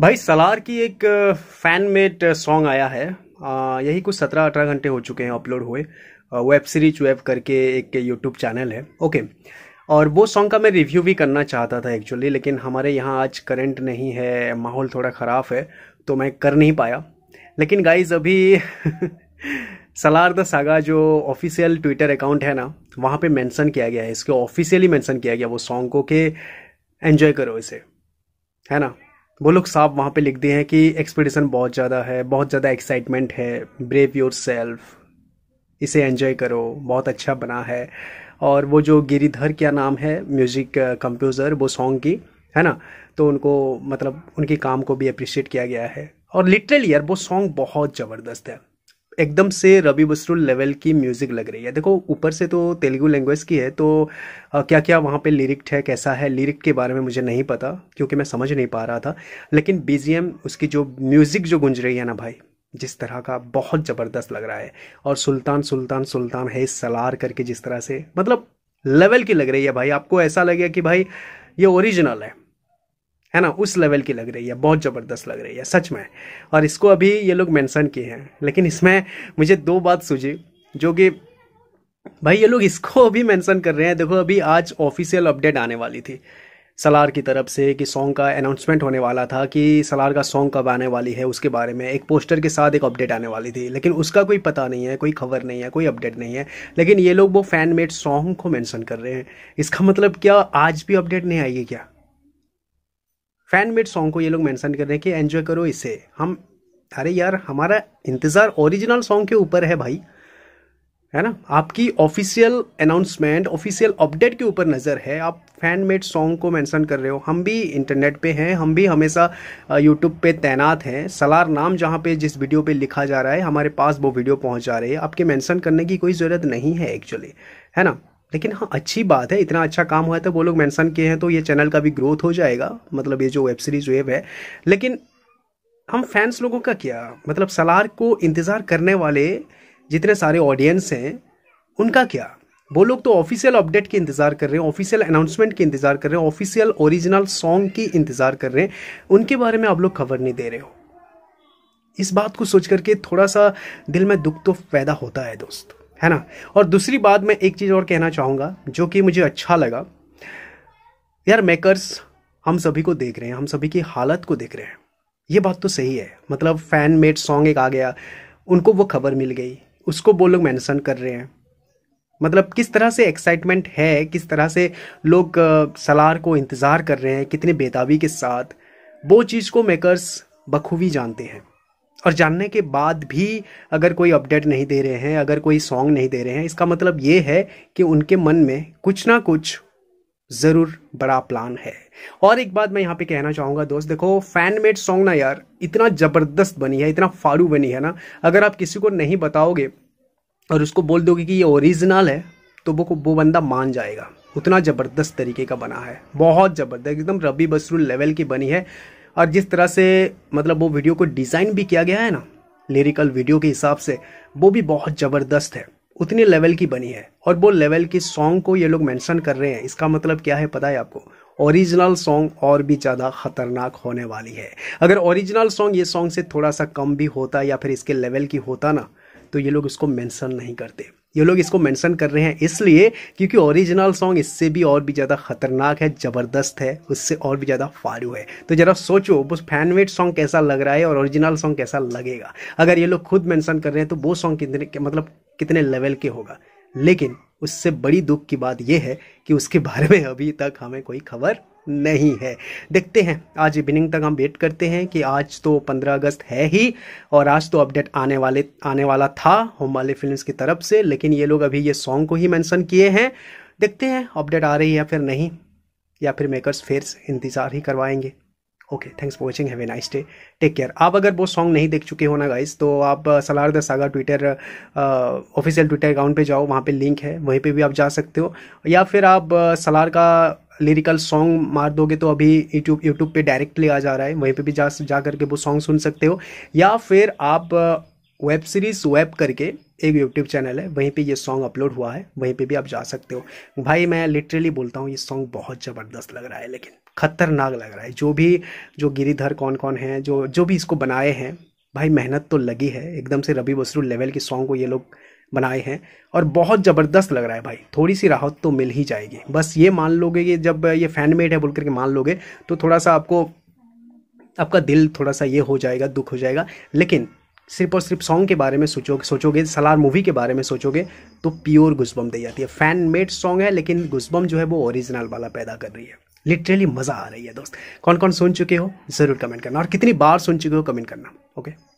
भाई सलार की एक फ़ैन मेड सॉन्ग आया है आ, यही कुछ सत्रह अठारह घंटे हो चुके हैं अपलोड हुए वेब सीरीज वेब करके एक यूट्यूब चैनल है ओके और वो सॉन्ग का मैं रिव्यू भी करना चाहता था एक्चुअली लेकिन हमारे यहाँ आज करंट नहीं है माहौल थोड़ा ख़राब है तो मैं कर नहीं पाया लेकिन गाइज अभी सलार द सागा जो ऑफिशियल ट्विटर अकाउंट है ना वहाँ पे मेंशन किया गया है इसके ऑफिशियली मेंशन किया गया वो सॉन्ग को के एंजॉय करो इसे है ना वो लोग साफ वहाँ पे लिखते हैं कि एक्सपीडिशन बहुत ज़्यादा है बहुत ज़्यादा एक्साइटमेंट है ब्रेव योर सेल्फ इसे एंजॉय करो बहुत अच्छा बना है और वो जो गिरीधर क्या नाम है म्यूज़िक कंपोज़र uh, वो सॉन्ग की है ना तो उनको मतलब उनके काम को भी अप्रिशिएट किया गया है और लिटरली यार वो सॉन्ग बहुत ज़बरदस्त है एकदम से रबी बसरुल लेवल की म्यूज़िक लग रही है देखो ऊपर से तो तेलुगु लैंग्वेज की है तो क्या क्या वहाँ पे लिरिक्ट है कैसा है लिरिक के बारे में मुझे नहीं पता क्योंकि मैं समझ नहीं पा रहा था लेकिन बी उसकी जो म्यूज़िक जो गुंज रही है ना भाई जिस तरह का बहुत ज़बरदस्त लग रहा है और सुल्तान सुल्तान सुल्तान है सलार करके जिस तरह से मतलब लेवल की लग रही है भाई आपको ऐसा लगे कि भाई ये ओरिजिनल है है ना उस लेवल की लग रही है बहुत ज़बरदस्त लग रही है सच में और इसको अभी ये लोग मेंशन किए हैं लेकिन इसमें मुझे दो बात सूझी जो कि भाई ये लोग इसको अभी मेंशन कर रहे हैं देखो अभी आज ऑफिशियल अपडेट आने वाली थी सलार की तरफ से कि सॉन्ग का अनाउंसमेंट होने वाला था कि सलार का सॉन्ग कब आने वाली है उसके बारे में एक पोस्टर के साथ एक अपडेट आने वाली थी लेकिन उसका कोई पता नहीं है कोई खबर नहीं है कोई अपडेट नहीं है लेकिन ये लोग वो फैन मेड सॉन्ग को मेंशन कर रहे हैं इसका मतलब क्या आज भी अपडेट नहीं आएगी क्या फैन मेड सॉन्ग को ये लोग मेंशन कर रहे हैं कि एंजॉय करो इसे हम अरे यार हमारा इंतज़ार ओरिजिनल सॉन्ग के ऊपर है भाई है ना आपकी ऑफिशियल अनाउंसमेंट ऑफिशियल अपडेट के ऊपर नज़र है आप फैन मेड सॉन्ग को मेंशन कर रहे हो हम भी इंटरनेट पे हैं हम भी हमेशा यूट्यूब पे तैनात हैं सलार नाम जहाँ पे जिस वीडियो पे लिखा जा रहा है हमारे पास वो वीडियो पहुँच जा रही है आपके मेंशन करने की कोई ज़रूरत नहीं है एक्चुअली है ना लेकिन हाँ अच्छी बात है इतना अच्छा काम हुआ था तो वो लोग मैंसन किए हैं तो ये चैनल का भी ग्रोथ हो जाएगा मतलब ये जो वेब सीरीज वेब है लेकिन हम फैंस लोगों का क्या मतलब सलार को इंतज़ार करने वाले जितने सारे ऑडियंस हैं उनका क्या वो लोग तो ऑफिशियल अपडेट के इंतज़ार कर रहे हैं ऑफिशियल अनाउंसमेंट के इंतज़ार कर रहे हैं ऑफिशियल ओरिजिनल सॉन्ग की इंतज़ार कर रहे हैं उनके बारे में आप लोग खबर नहीं दे रहे हो इस बात को सोच करके थोड़ा सा दिल में दुख तो पैदा होता है दोस्त है ना और दूसरी बात मैं एक चीज़ और कहना चाहूँगा जो कि मुझे अच्छा लगा यार मेकर्स हम सभी को देख रहे हैं हम सभी की हालत को देख रहे हैं ये बात तो सही है मतलब फ़ैन मेड सॉन्ग एक आ गया उनको वो खबर मिल गई उसको वो लोग मैंसन कर रहे हैं मतलब किस तरह से एक्साइटमेंट है किस तरह से लोग सलार को इंतज़ार कर रहे हैं कितने बेताबी के साथ वो चीज़ को मेकर्स बखूबी जानते हैं और जानने के बाद भी अगर कोई अपडेट नहीं दे रहे हैं अगर कोई सॉन्ग नहीं दे रहे हैं इसका मतलब ये है कि उनके मन में कुछ ना कुछ ज़रूर बड़ा प्लान है और एक बात मैं यहाँ पे कहना चाहूँगा दोस्त देखो फैन मेड सॉन्ग ना यार इतना ज़बरदस्त बनी है इतना फाड़ू बनी है ना अगर आप किसी को नहीं बताओगे और उसको बोल दोगे कि ये ओरिजिनल है तो वो वो बंदा मान जाएगा उतना ज़बरदस्त तरीके का बना है बहुत ज़बरदस्त एकदम रबी बसरुल लेवल की बनी है और जिस तरह से मतलब वो वीडियो को डिज़ाइन भी किया गया है ना लिरिकल वीडियो के हिसाब से वो भी बहुत ज़बरदस्त है उतने लेवल की बनी है और वो लेवल की सॉन्ग को ये लोग मेंशन कर रहे हैं इसका मतलब क्या है पता है आपको ओरिजिनल सॉन्ग और भी ज़्यादा खतरनाक होने वाली है अगर ओरिजिनल सॉन्ग ये सॉन्ग से थोड़ा सा कम भी होता या फिर इसके लेवल की होता ना तो ये लोग उसको मेंशन नहीं करते ये लोग इसको मेंशन कर रहे हैं इसलिए क्योंकि ओरिजिनल सॉन्ग इससे भी और भी ज़्यादा खतरनाक है ज़बरदस्त है उससे और भी ज़्यादा फारू है तो ज़रा सोचो वो फैनमेड सॉन्ग कैसा लग रहा है और ओरिजिनल सॉन्ग कैसा लगेगा अगर ये लोग खुद मेंशन कर रहे हैं तो वो सॉन्ग कितने मतलब कितने लेवल के होगा लेकिन उससे बड़ी दुख की बात यह है कि उसके बारे में अभी तक हमें कोई खबर नहीं है देखते हैं आज इवनिंग तक हम वेट करते हैं कि आज तो 15 अगस्त है ही और आज तो अपडेट आने वाले आने वाला था होम वाले फिल्म की तरफ से लेकिन ये लोग अभी ये सॉन्ग को ही मैंसन किए हैं देखते हैं अपडेट आ रही है या फिर नहीं या फिर मेकर्स फिर इंतज़ार ही करवाएंगे okay thanks for watching have a nice day take care आप अगर वो सॉन्ग नहीं देख चुके हो ना गाइस तो आप Salaar the saga Twitter official Twitter account पे जाओ वहाँ पे लिंक है वहीं पे भी आप जा सकते हो या फिर आप सलार uh, का लिरिकल सॉन्ग मार दोगे तो अभी यूट्यूब यूट्यूब पे डायरेक्टली आ जा रहा है वहीं पे भी जा जा करके वो सॉन्ग सुन सकते हो या फिर आप वेब सीरीज वेब करके एक यूट्यूब चैनल है वहीं पे ये सॉन्ग अपलोड हुआ है वहीं पे भी आप जा सकते हो भाई मैं लिटरली बोलता हूँ ये सॉन्ग बहुत ज़बरदस्त लग रहा है लेकिन खतरनाक लग रहा है जो भी जो गिरीधर कौन कौन है जो जो भी इसको बनाए हैं भाई मेहनत तो लगी है एकदम से रवि बसरू लेवल के सॉन्ग को ये लोग बनाए हैं और बहुत ज़बरदस्त लग रहा है भाई थोड़ी सी राहत तो मिल ही जाएगी बस ये मान लोगे कि जब ये फैन मेड है बोल करके मान लोगे तो थोड़ा सा आपको आपका दिल थोड़ा सा ये हो जाएगा दुख हो जाएगा लेकिन सिर्फ और सिर्फ सॉन्ग के बारे में सोचोगे सोचोगे सलार मूवी के बारे में सोचोगे तो प्योर घुसबम दे जाती है फैन मेड सॉन्ग है लेकिन घुसबम जो है वो ओरिजिनल वाला पैदा कर रही है लिटरली मज़ा आ रही है दोस्त कौन कौन सुन चुके हो ज़रूर कमेंट करना और कितनी बार सुन चुके हो कमेंट करना ओके